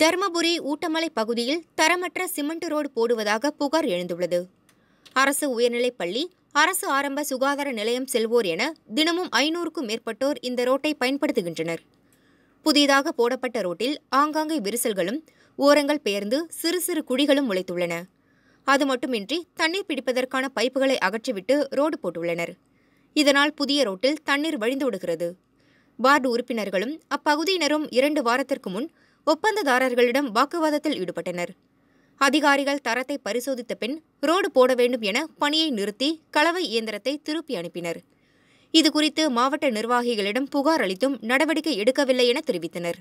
தருமபுரி ஊட்டமலை பகுதியில் தரமற்ற cement road போடுவதாக புகார் எழுந்துள்ளது அரசு உயர்நிலைப் பள்ளி அரசு ஆரம்ப சுகாதார நிலையம் செல்வோர் என தினமும் ஐநூறுக்கும் மேற்பட்டோர் இந்த ரோட்டை பயன்படுத்துகின்றனர் புதிதாக போடப்பட்ட ரோட்டில் ஆங்காங்கே விரிசல்களும் ஓரங்கள் பெயர்ந்து சிறு சிறு குழிகளும் முளைத்துள்ளன அது மட்டுமின்றி தண்ணீர் பிடிப்பதற்கான பைப்புகளை அகற்றிவிட்டு ரோடு போட்டுள்ளனர் இதனால் புதிய ரோட்டில் தண்ணீர் வழிந்து விடுகிறது வார்டு உறுப்பினர்களும் அப்பகுதியினரும் இரண்டு வாரத்திற்கு முன் ஒப்பந்ததாரர்களிடம் வாக்குவாதத்தில் ஈடுபட்டனர் அதிகாரிகள் தரத்தை பரிசோதித்த பின் ரோடு போட வேண்டும் என பணியை நிறுத்தி கலவை இயந்திரத்தை திருப்பி அனுப்பினர் இதுகுறித்து மாவட்ட நிர்வாகிகளிடம் புகார் அளித்தும் நடவடிக்கை எடுக்கவில்லை என தெரிவித்தனர்